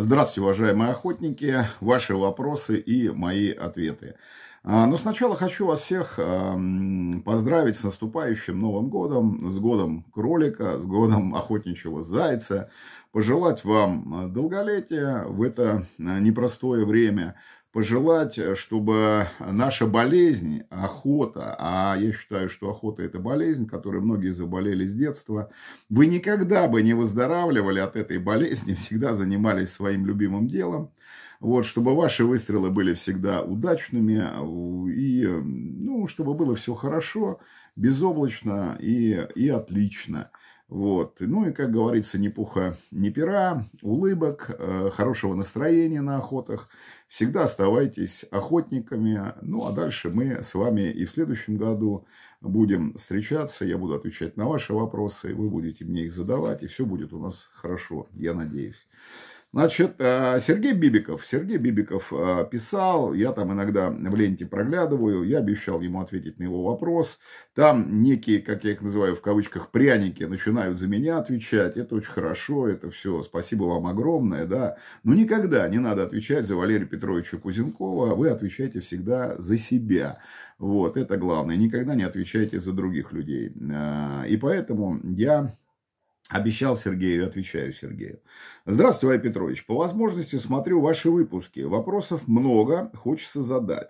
Здравствуйте, уважаемые охотники, ваши вопросы и мои ответы. А, Но ну, сначала хочу вас всех поздравить с наступающим Новым Годом, с Годом Кролика, с Годом Охотничьего Зайца. Пожелать вам а, долголетия в это а, непростое время – пожелать, э, чтобы наша болезнь, охота, а я считаю, что охота это болезнь, которой многие заболели с детства, вы никогда бы не выздоравливали от этой болезни, всегда занимались своим любимым делом, вот, чтобы ваши выстрелы были всегда удачными, и, ну, чтобы было все хорошо, безоблачно и, и отлично. Вот. Ну и, как говорится, ни пуха, ни пера, улыбок, э, хорошего настроения на охотах. Всегда оставайтесь охотниками. Ну а дальше мы с вами и в следующем году будем встречаться. Я буду отвечать на ваши вопросы, вы будете мне их задавать, и все будет у нас хорошо, я надеюсь. Значит, э, Сергей Бибиков. Сергей Бибиков э, писал, я там иногда в ленте проглядываю, я обещал ему ответить на его вопрос. Там некие, как я их называю в кавычках, пряники начинают за меня отвечать. Это очень хорошо, это все, спасибо вам огромное, да. Но никогда не надо отвечать за Валерия Петровича Кузенкова, а вы отвечаете всегда за себя. Вот, это главное. Никогда не отвечайте за других людей. Э, и поэтому я Обещал Сергею, отвечаю Сергею. Здравствуйте, Вай Петрович. По возможности смотрю ваши выпуски. Вопросов много, хочется задать.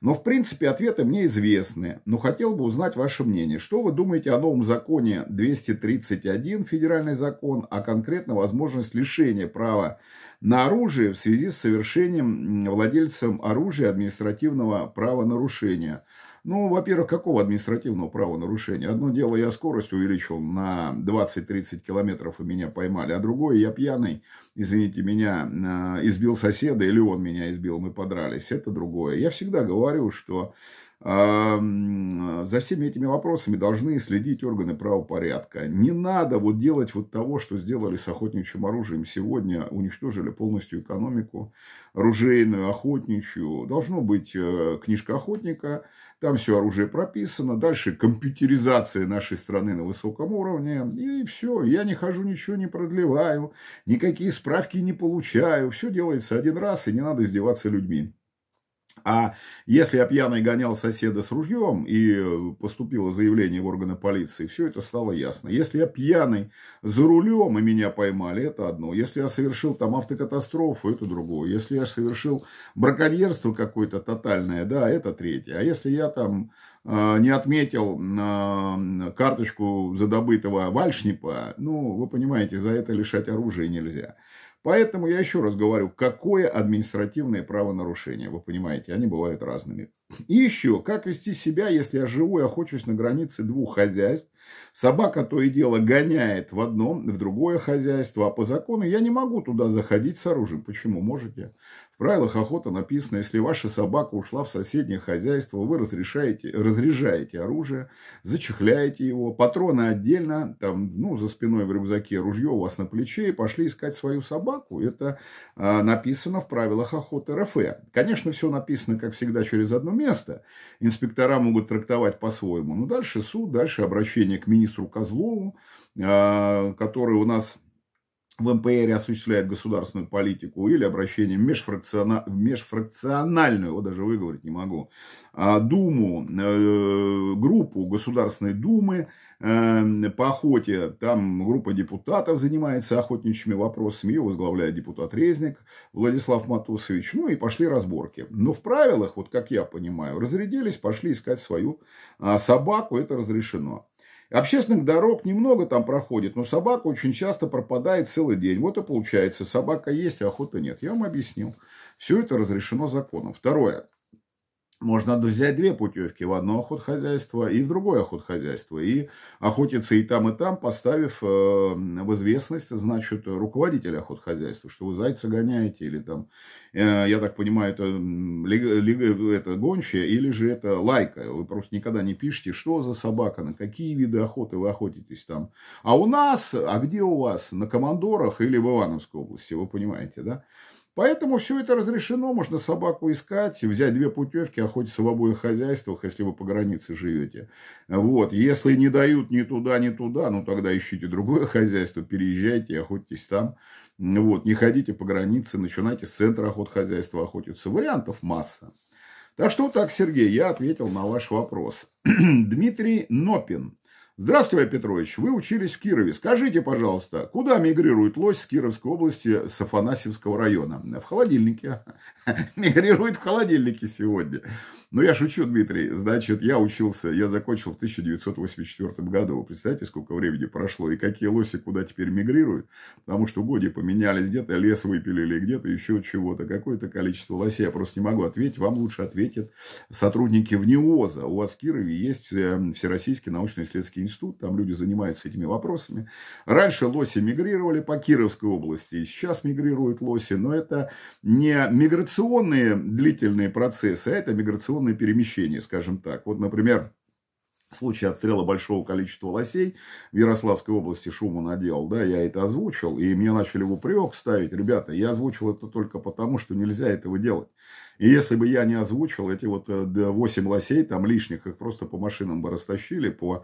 Но, в принципе, ответы мне известны. Но хотел бы узнать ваше мнение. Что вы думаете о новом законе 231, федеральный закон, а конкретно возможность лишения права на оружие в связи с совершением владельцем оружия административного правонарушения – ну, во-первых, какого административного правонарушения? Одно дело, я скорость увеличил на 20-30 километров, и меня поймали. А другое, я пьяный, извините меня, э, избил соседа, или он меня избил, мы подрались. Это другое. Я всегда говорю, что за всеми этими вопросами должны следить органы правопорядка. Не надо вот делать вот того, что сделали с охотничьим оружием сегодня, уничтожили полностью экономику оружейную, охотничью. Должно быть э, книжка охотника, там все оружие прописано, дальше компьютеризация нашей страны на высоком уровне, и все, я не хожу, ничего не продлеваю, никакие справки не получаю, все делается один раз, и не надо издеваться людьми. А если я пьяный гонял соседа с ружьем и э, поступило заявление в органы полиции, все это стало ясно. Если я пьяный за рулем и меня поймали, это одно. Если я совершил там автокатастрофу, это другое. Если я совершил браконьерство какое-то тотальное, да, это третье. А если я там э, не отметил э, карточку задобытого вальшнипа, ну, вы понимаете, за это лишать оружия нельзя. Поэтому я еще раз говорю, какое административное правонарушение, вы понимаете, они бывают разными. И еще, как вести себя, если я живу и охочусь на границе двух хозяйств, Собака то и дело гоняет в одно, в другое хозяйство, а по закону я не могу туда заходить с оружием. Почему? Можете. В правилах охоты написано, если ваша собака ушла в соседнее хозяйство, вы разрешаете, разряжаете оружие, зачехляете его, патроны отдельно, там, ну, за спиной в рюкзаке ружье у вас на плече, и пошли искать свою собаку. Это э, написано в правилах охоты РФ. Конечно, все написано, как всегда, через одно место. Инспектора могут трактовать по-своему. Но ну, дальше суд, дальше обращение обращение к министру Козлову, а, который у нас в МПР осуществляет государственную политику, или обращение в межфракциона... межфракциональную, вот даже выговорить не могу, а, Думу, э, группу Государственной Думы э, по охоте. Там группа депутатов занимается охотничьими вопросами, ее возглавляет депутат Резник Владислав Матусович. Ну и пошли разборки. Но в правилах, вот как я понимаю, разрядились, пошли искать свою а, собаку, это разрешено. Общественных дорог немного там проходит, но собака очень часто пропадает целый день. Вот и получается, собака есть, а охоты нет. Я вам объяснил. Все это разрешено законом. Второе можно взять две путевки в одно охотхозяйство и в другое охотхозяйство. И охотиться и там, и там, поставив э, в известность, значит, руководителя охотхозяйства, что вы зайца гоняете, или там, э, я так понимаю, это, это гончая, или же это лайка. Вы просто никогда не пишете, что за собака, на какие виды охоты вы охотитесь там. А у нас, а где у вас? На командорах или в Ивановской области, вы понимаете, да? Поэтому все это разрешено, можно собаку искать, взять две путевки, охотиться в обоих хозяйствах, если вы по границе живете. Вот, если не дают ни туда, ни туда, ну тогда ищите другое хозяйство, переезжайте охотитесь там. Вот, не ходите по границе, начинайте с центра хозяйства охотиться. Вариантов масса. Так что так, Сергей, я ответил на ваш вопрос. Дмитрий Нопин. Здравствуйте, Петрович, вы учились в Кирове. Скажите, пожалуйста, куда мигрирует лось с Кировской области с Афанасьевского района? В холодильнике. Мигрирует в холодильнике сегодня. Ну, я шучу, Дмитрий. Значит, я учился, я закончил в 1984 году. Вы представляете, сколько времени прошло и какие лоси куда теперь мигрируют? Потому что годи поменялись где-то, лес выпилили где-то, еще чего-то. Какое-то количество лосей. Я просто не могу ответить. Вам лучше ответят сотрудники ВНИОЗа. У вас в Кирове есть эм, Всероссийский научно-исследовательский институт. Там люди занимаются этими вопросами. Раньше лоси мигрировали по Кировской области. И сейчас мигрируют лоси. Но это не миграционные длительные процессы, а это миграционные дистанционное перемещение, скажем так. Вот, например, в случае отстрела большого количества лосей в Ярославской области шума надел, да, я это озвучил, и мне начали в упрек ставить, ребята, я озвучил это только потому, что нельзя этого делать. И если бы я не озвучил эти вот 8 э, лосей, там лишних, их просто по машинам бы растащили, по э,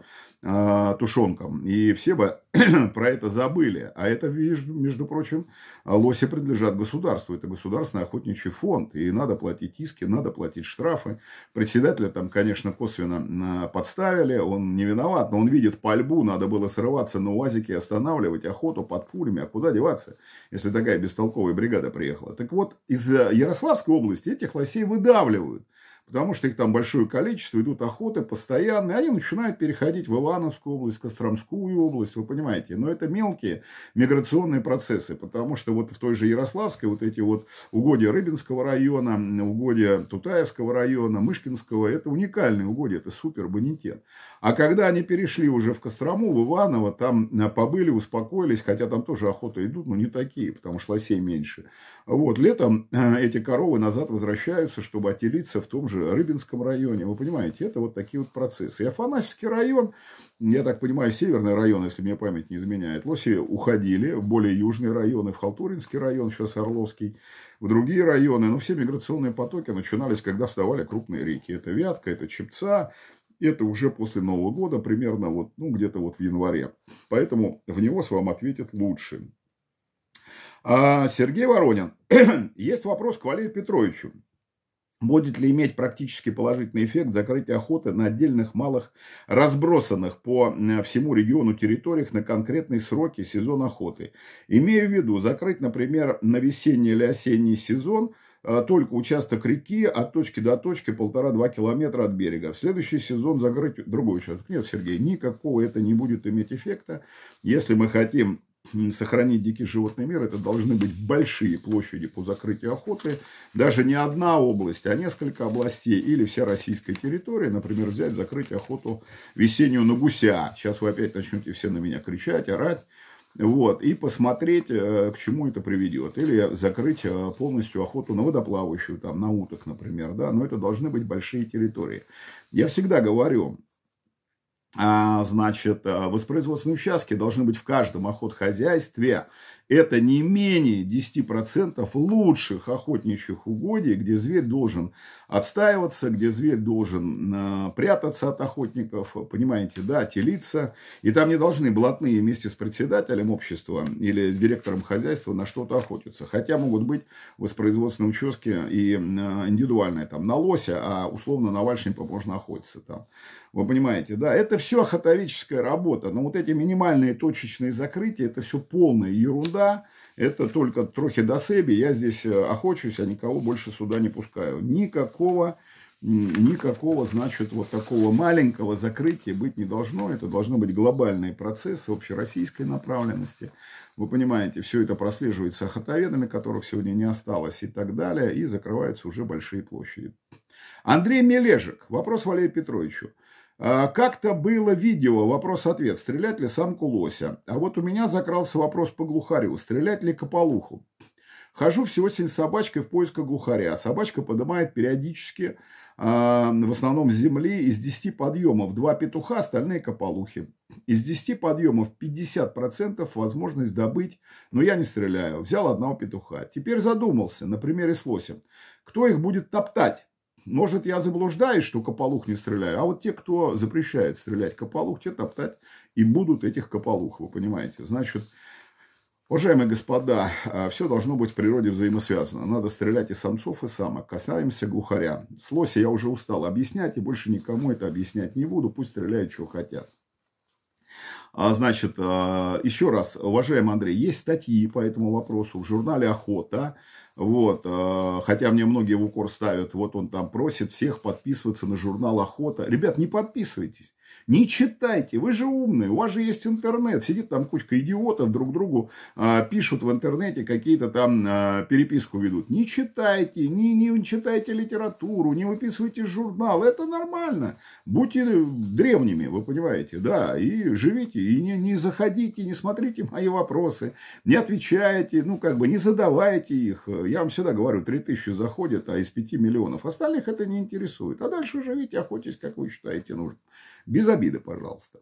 а, тушенкам. И все бы про это забыли. А это, между прочим, лоси принадлежат государству. Это государственный охотничий фонд. И надо платить иски, надо платить штрафы. Председателя там, конечно, косвенно а, подставили. Он не виноват, но он видит пальбу. Надо было срываться на УАЗике и останавливать охоту под пулями. А куда деваться? если такая бестолковая бригада приехала. Так вот, из э, Ярославской области этих лосей выдавливают, потому что их там большое количество, идут охоты постоянные, они начинают переходить в Ивановскую область, Костромскую область, вы понимаете. Но это мелкие миграционные процессы, потому что вот в той же Ярославской вот эти вот угодья Рыбинского района, угодья Тутаевского района, Мышкинского, это уникальные угодья, это супер бонитет. А когда они перешли уже в Кострому, в Иваново, там э, побыли, успокоились, хотя там тоже охота идут, но не такие, потому что лосей меньше. Вот, летом э, эти коровы назад возвращаются, чтобы отелиться в том же Рыбинском районе. Вы понимаете, это вот такие вот процессы. И Афанасьевский район, я так понимаю, северный район, если мне память не изменяет, лоси уходили в более южные районы, в Халтуринский район, сейчас Орловский, в другие районы. Но все миграционные потоки начинались, когда вставали крупные реки. Это Вятка, это Чепца, это уже после Нового года, примерно вот, ну, где-то вот в январе. Поэтому в него с вам ответят лучше. А Сергей Воронин. Есть вопрос к Валерию Петровичу. Будет ли иметь практически положительный эффект закрытие охоты на отдельных малых разбросанных по всему региону территориях на конкретные сроки сезон охоты? Имею в виду закрыть, например, на весенний или осенний сезон – Э, только участок реки от точки до точки полтора-два километра от берега. В следующий сезон закрыть другой участок. Нет, Сергей, никакого это не будет иметь эффекта. Если мы хотим сохранить дикий животный мир, это должны быть большие площади по закрытию охоты. Даже не одна область, а несколько областей или вся российская территория. Например, взять, закрыть охоту весеннюю на гуся. Сейчас вы опять начнете все на меня кричать, орать вот, и посмотреть, э, к чему это приведет. Или закрыть э, полностью охоту на водоплавающую, там, на уток, например, да, но это должны быть большие территории. Я всегда говорю, а, значит, э, воспроизводственные участки должны быть в каждом охотхозяйстве. Это не менее 10% лучших охотничьих угодий, где зверь должен отстаиваться, где зверь должен э, прятаться от охотников, понимаете, да, телиться. И там не должны блатные вместе с председателем общества или с директором хозяйства на что-то охотиться. Хотя могут быть воспроизводственные участки и э, индивидуальные, там, на лося, а условно на вальшнипа можно охотиться там вы понимаете, да, это все хатовическая работа, но вот эти минимальные точечные закрытия, это все полная ерунда, это только трохи до себе, я здесь э, охочусь, а никого больше сюда не пускаю. Никакого, никакого, значит, вот такого маленького закрытия быть не должно, это должны быть глобальные процессы общероссийской направленности. Вы понимаете, все это прослеживается хатоведами, которых сегодня не осталось и так далее, и закрываются уже большие площади. Андрей Мележек, Вопрос Валерию Петровичу. А, как-то было видео, вопрос-ответ, стрелять ли самку лося. А вот у меня закрался вопрос по глухарю, стрелять ли кополуху. Хожу всю осень с собачкой в поисках глухаря. Собачка поднимает периодически, э, в основном с земли, из 10 подъемов 2 петуха, остальные кополухи. Из 10 подъемов 50% возможность добыть, но я не стреляю. Взял одного петуха. Теперь задумался, на примере с лосем. Кто их будет топтать? Может, я заблуждаюсь, что кополух не стреляю, а вот те, кто запрещает стрелять кополух, те топтать и будут этих кополух, вы понимаете. Значит, уважаемые господа, а, все должно быть в природе взаимосвязано. Надо стрелять и самцов, и самок. Касаемся глухаря. С лося я уже устал объяснять, и больше никому это объяснять не буду. Пусть стреляют, что хотят. А, значит, а, еще раз, уважаемый Андрей, есть статьи по этому вопросу в журнале «Охота», вот, а, хотя мне многие в укор ставят, вот он там просит всех подписываться на журнал «Охота». Ребят, не подписывайтесь. Не читайте, вы же умные, у вас же есть интернет. Сидит там кучка идиотов, друг другу э, пишут в интернете, какие-то там э, переписку ведут. Не читайте, не, не читайте литературу, не выписывайте журнал. Это нормально. Будьте древними, вы понимаете, да. И живите, и не, не заходите, не смотрите мои вопросы, не отвечайте, ну, как бы не задавайте их. Я вам всегда говорю, 3000 заходят, а из 5 миллионов. Остальных это не интересует. А дальше живите, охотитесь, как вы считаете нужным. Без обиды, пожалуйста.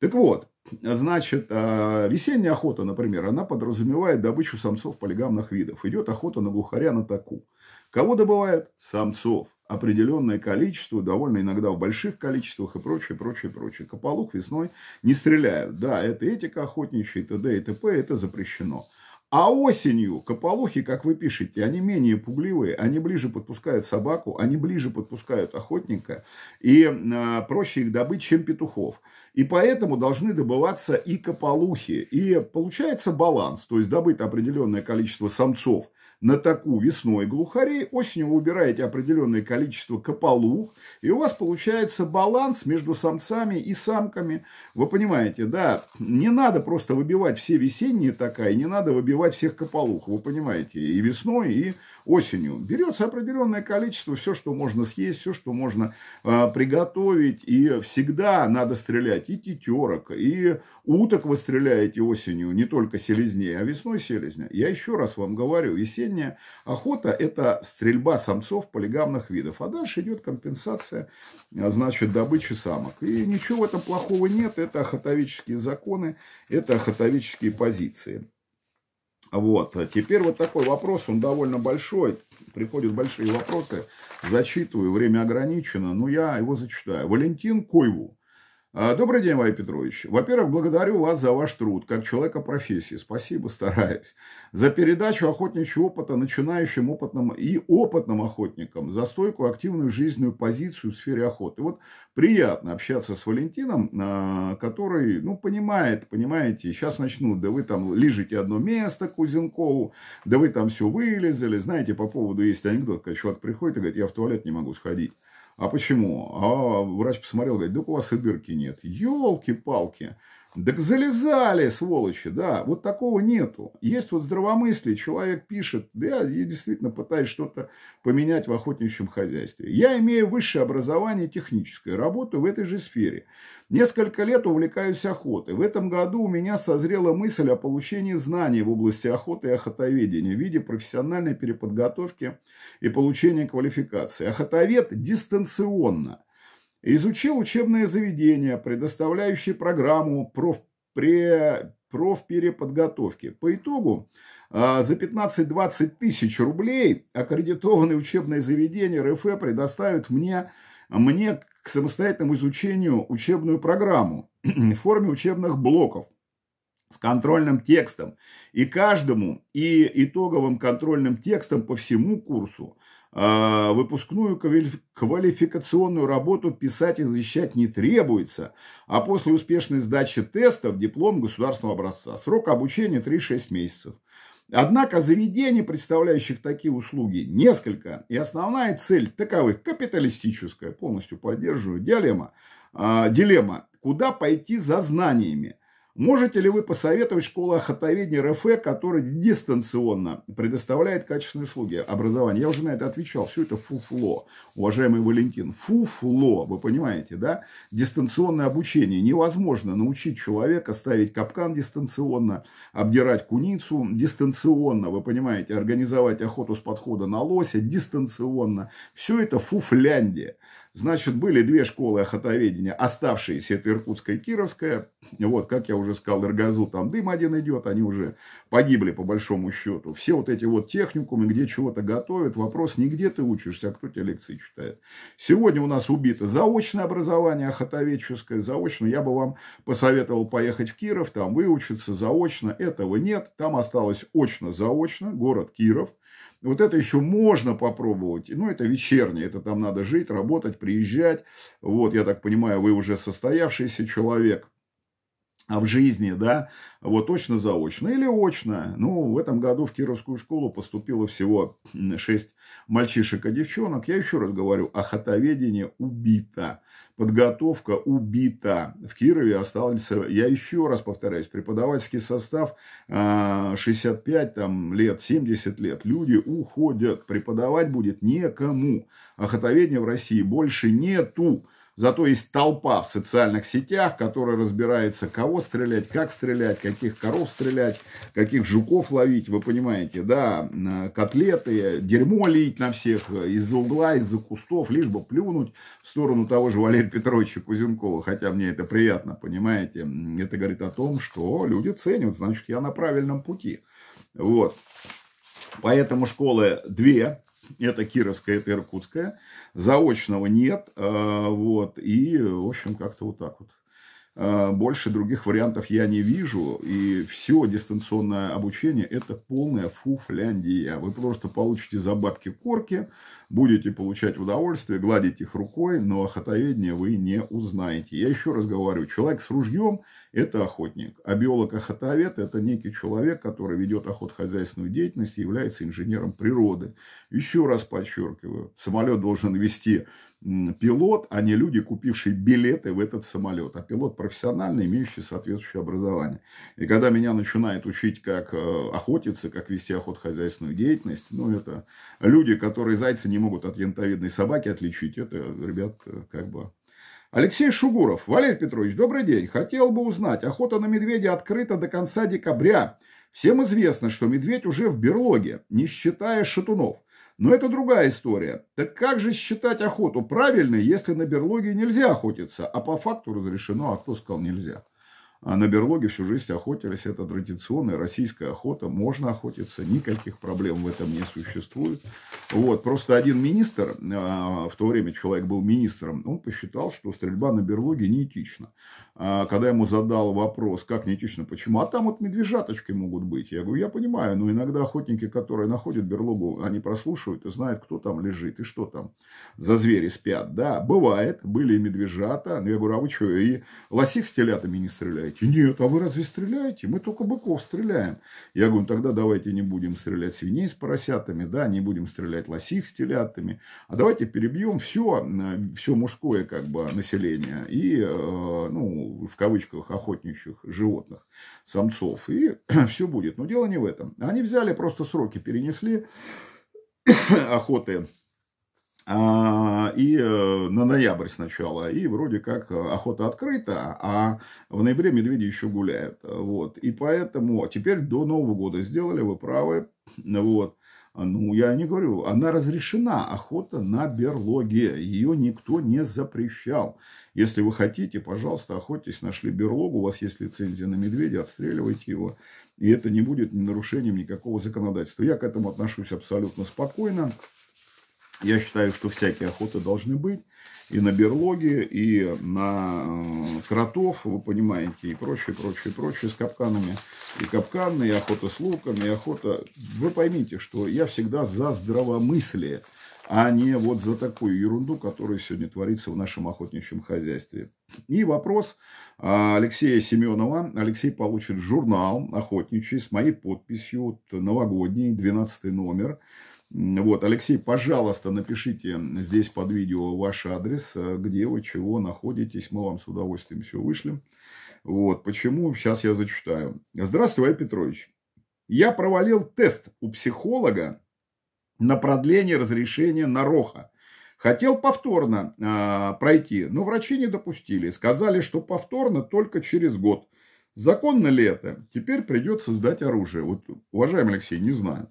Так вот, значит, а, весенняя охота, например, она подразумевает добычу самцов полигамных видов. Идет охота на глухаря, на таку. Кого добывают? Самцов. Определенное количество, довольно иногда в больших количествах и прочее, прочее, прочее. Кополух весной не стреляют. Да, это этика охотничья, и т.д. и т.п. Это запрещено. А осенью кополухи, как вы пишете, они менее пугливые, они ближе подпускают собаку, они ближе подпускают охотника, и э, проще их добыть, чем петухов. И поэтому должны добываться и кополухи. И получается баланс, то есть добыть определенное количество самцов на таку весной глухарей, осенью вы убираете определенное количество кополух, и у вас получается баланс между самцами и самками. Вы понимаете, да, не надо просто выбивать все весенние такая, не надо выбивать всех кополух, вы понимаете, и весной, и осенью берется определенное количество, все, что можно съесть, все, что можно э, приготовить. И всегда надо стрелять и тетерок, и уток вы стреляете осенью, не только селезней, а весной селезня. Я еще раз вам говорю, весенняя охота – это стрельба самцов полигамных видов. А дальше идет компенсация, а, значит, добычи самок. И ничего в этом плохого нет. Это охотовические законы, это охотовические позиции. Вот, теперь вот такой вопрос, он довольно большой, приходят большие вопросы, зачитываю, время ограничено, но ну, я его зачитаю. Валентин Койву а, добрый день, Вай Петрович. Во-первых, благодарю вас за ваш труд, как человека профессии. Спасибо, стараюсь. За передачу охотничьего опыта начинающим опытным и опытным охотникам, за стойкую активную жизненную позицию в сфере охоты. Вот приятно общаться с Валентином, а, который, ну, понимает, понимаете, сейчас начнут, да вы там лежите одно место Кузенкову, да вы там все вылезали. Знаете, по поводу есть анекдот, когда человек приходит и говорит, я в туалет не могу сходить. А почему? А врач посмотрел, говорит, да у вас и дырки нет. Елки-палки. Так залезали, сволочи, да, вот такого нету. Есть вот здравомыслие, человек пишет, да, я действительно пытаюсь что-то поменять в охотничьем хозяйстве. Я имею высшее образование техническое, работаю в этой же сфере. Несколько лет увлекаюсь охотой. В этом году у меня созрела мысль о получении знаний в области охоты и охотоведения в виде профессиональной переподготовки и получения квалификации. Охотовед дистанционно – Изучил учебное заведение, предоставляющее программу профпре... профпереподготовки. По итогу а, за 15-20 тысяч рублей аккредитованное учебное заведение РФ предоставит мне, мне к самостоятельному изучению учебную программу в форме учебных блоков с контрольным текстом и каждому и итоговым контрольным текстом по всему курсу а, выпускную квалификационную работу писать и защищать не требуется, а после успешной сдачи тестов диплом государственного образца. Срок обучения 3-6 месяцев. Однако заведений, представляющих такие услуги, несколько, и основная цель таковых капиталистическая, полностью поддерживаю, дилемма, э, дилемма куда пойти за знаниями – Можете ли вы посоветовать школу охотоведения РФ, которая дистанционно предоставляет качественные услуги образования? Я уже на это отвечал. Все это фуфло, уважаемый Валентин. Фуфло, вы понимаете, да? Дистанционное обучение. Невозможно научить человека ставить капкан дистанционно, обдирать куницу дистанционно, вы понимаете, организовать охоту с подхода на лося дистанционно. Все это фуфляндия. Значит, были две школы охотоведения, оставшиеся, это Иркутская и Кировская. Вот, как я уже сказал, Иргазу там дым один идет, они уже погибли по большому счету. Все вот эти вот техникумы, где чего-то готовят, вопрос не где ты учишься, а кто тебе лекции читает. Сегодня у нас убито заочное образование охотоведческое, заочно. Я бы вам посоветовал поехать в Киров, там выучиться заочно, этого нет. Там осталось очно-заочно, город Киров – вот это еще можно попробовать. Ну, это вечернее, это там надо жить, работать, приезжать. Вот, я так понимаю, вы уже состоявшийся человек. А в жизни, да, вот точно заочно или очно. Ну, в этом году в Кировскую школу поступило всего 6 мальчишек и а девчонок. Я еще раз говорю, охотоведение убито, подготовка убита. В Кирове остался, я еще раз повторяюсь, преподавательский состав 65 а, там, лет, 70 лет. Люди уходят, преподавать будет некому. Охотоведения в России больше нету. Зато есть толпа в социальных сетях, которая разбирается, кого стрелять, как стрелять, каких коров стрелять, каких жуков ловить, вы понимаете, да, котлеты, дерьмо лить на всех из-за угла, из-за кустов, лишь бы плюнуть в сторону того же Валерия Петровича Кузенкова, хотя мне это приятно, понимаете. Это говорит о том, что люди ценят, значит, я на правильном пути. Вот. Поэтому школы две, это Кировская, это Иркутская. Заочного нет. Э, вот. И, в общем, как-то вот так вот. Э, больше других вариантов я не вижу. И все дистанционное обучение – это полная фуфляндия. Вы просто получите за бабки корки, будете получать удовольствие, гладить их рукой, но охотоведение вы не узнаете. Я еще раз говорю, человек с ружьем – это охотник, а биолог-охотовед – это некий человек, который ведет охотхозяйственную деятельность и является инженером природы. Еще раз подчеркиваю, самолет должен вести пилот, а не люди, купившие билеты в этот самолет, а пилот профессиональный, имеющий соответствующее образование. И когда меня начинает учить, как э, охотиться, как вести охотхозяйственную деятельность, ну, это люди, которые зайцы не могут от янтовидной собаки отличить, это, ребят, э, как бы... Алексей Шугуров. Валерий Петрович, добрый день. Хотел бы узнать, охота на медведя открыта до конца декабря. Всем известно, что медведь уже в берлоге, не считая шатунов. Но это другая история. Так как же считать охоту правильной, если на берлоге нельзя охотиться, а по факту разрешено, а кто сказал нельзя? А на берлоге всю жизнь охотились. Это традиционная российская охота. Можно охотиться, никаких проблем в этом не существует. Вот. Просто один министр, а, в то время человек был министром, он посчитал, что стрельба на берлоге неэтична. А, когда ему задал вопрос, как неэтично, почему? А там вот медвежаточки могут быть. Я говорю, я понимаю, но иногда охотники, которые находят берлогу, они прослушивают и знают, кто там лежит и что там за звери спят. Да, бывает, были и медвежата. Но я говорю, а вы что, и лосих с телятами не стреляете? стреляете? Нет, а вы разве стреляете? Мы только быков стреляем. Я говорю, «Ну, тогда давайте не будем стрелять свиней с поросятами, да, не будем стрелять лосих с телятами, а давайте перебьем все, все мужское как бы население и, э, ну, в кавычках, охотничьих животных, самцов, и все будет. Но дело не в этом. Они взяли, просто сроки перенесли охоты а, и э, на ноябрь сначала, и вроде как э, охота открыта, а в ноябре медведи еще гуляют, вот, и поэтому а теперь до Нового года сделали, вы правы, вот, ну, я не говорю, она разрешена, охота на берлоге, ее никто не запрещал. Если вы хотите, пожалуйста, охотитесь, нашли берлогу, у вас есть лицензия на медведя, отстреливайте его. И это не будет нарушением никакого законодательства. Я к этому отношусь абсолютно спокойно. Я считаю, что всякие охоты должны быть. И на берлоге, и на э, кротов, вы понимаете, и прочее, прочее, прочее, с капканами. И капканы, и охота с луками, и охота... Вы поймите, что я всегда за здравомыслие, а не вот за такую ерунду, которая сегодня творится в нашем охотничьем хозяйстве. И вопрос а, Алексея Семенова. Алексей получит журнал охотничий с моей подписью, новогодний, 12 номер. Вот, Алексей, пожалуйста, напишите здесь под видео ваш адрес, э, где вы, чего находитесь. Мы вам с удовольствием все вышлем. Вот, почему? Сейчас я зачитаю. Здравствуй, Иван Петрович. Я провалил тест у психолога на продление разрешения на РОХа. Хотел повторно э, пройти, но врачи не допустили. Сказали, что повторно только через год. Законно ли это? Теперь придется сдать оружие. Вот, уважаемый Алексей, не знаю.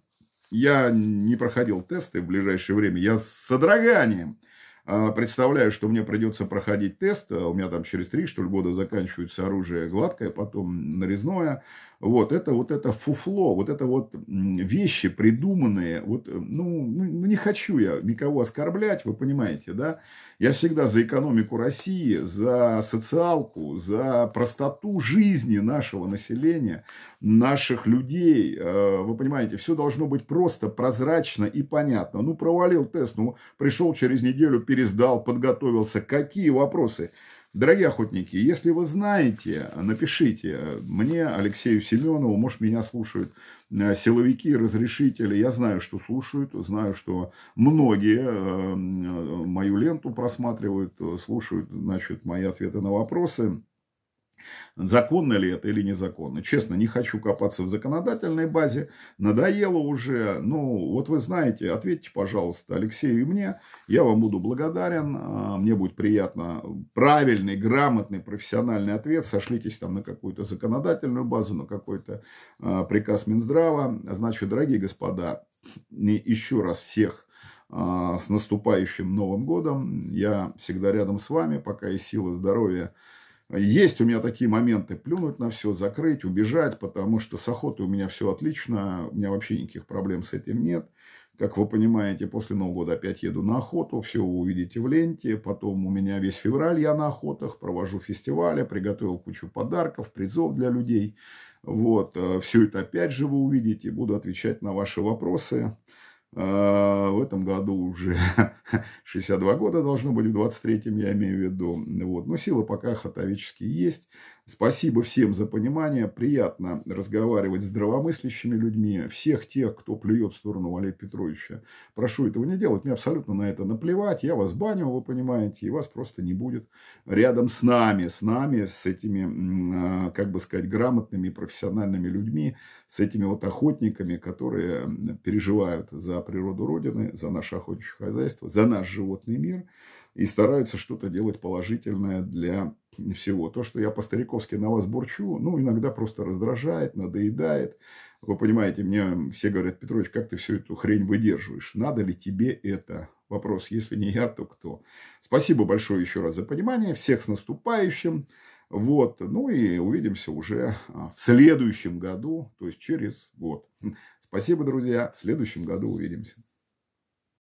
Я не проходил тесты в ближайшее время. Я с содроганием а, представляю, что мне придется проходить тест. У меня там через три, что ли, года заканчивается оружие гладкое, потом нарезное. Вот это вот это фуфло, вот это вот вещи придуманные. Вот, э, ну, ну, ну, не хочу я никого оскорблять, вы понимаете, да? Я всегда за экономику России, за социалку, за простоту жизни нашего населения, наших людей. Э, вы понимаете, все должно быть просто, прозрачно и понятно. Ну, провалил тест, ну, пришел через неделю, пересдал, подготовился. Какие вопросы? Дорогие охотники, если вы знаете, напишите мне, Алексею Семенову, может, меня слушают э, силовики, разрешители. Я знаю, что слушают, знаю, что многие э, э, мою ленту просматривают, слушают, значит, мои ответы на вопросы. Законно ли это или незаконно? Честно, не хочу копаться в законодательной базе. Надоело уже. Ну, вот вы знаете, ответьте, пожалуйста, Алексею и мне. Я вам буду благодарен. А, мне будет приятно. Правильный, грамотный, профессиональный ответ. Сошлитесь там на какую-то законодательную базу, на какой-то а, приказ Минздрава. Значит, дорогие господа, еще раз всех а, с наступающим Новым Годом. Я всегда рядом с вами, пока есть силы здоровья. Есть у меня такие моменты плюнуть на все, закрыть, убежать, потому что с охотой у меня все отлично, у меня вообще никаких проблем с этим нет. Как вы понимаете, после Нового года опять еду на охоту, все вы увидите в ленте, потом у меня весь февраль я на охотах, провожу фестивали, приготовил кучу подарков, призов для людей. Вот, э, все это опять же вы увидите, буду отвечать на ваши вопросы. А, в этом году уже 62 года должно быть, в 23-м я имею в виду. Вот. Но силы пока хатавические есть. Спасибо всем за понимание. Приятно разговаривать с здравомыслящими людьми. Всех тех, кто плюет в сторону Валерия Петровича. Прошу этого не делать. Мне абсолютно на это наплевать. Я вас баню, вы понимаете. И вас просто не будет рядом с нами. С нами, с этими, а, как бы сказать, грамотными профессиональными людьми. С этими вот охотниками, которые переживают за природу Родины, за наше охотничье хозяйство, за наш животный мир и стараются что-то делать положительное для всего. То, что я по-стариковски на вас бурчу, ну, иногда просто раздражает, надоедает. Вы понимаете, мне все говорят, Петрович, как ты всю эту хрень выдерживаешь? Надо ли тебе это? Вопрос, если не я, то кто? Спасибо большое еще раз за понимание. Всех с наступающим. Вот. Ну и увидимся уже а, в следующем году, то есть через год. Хм. Спасибо, друзья. В следующем году увидимся.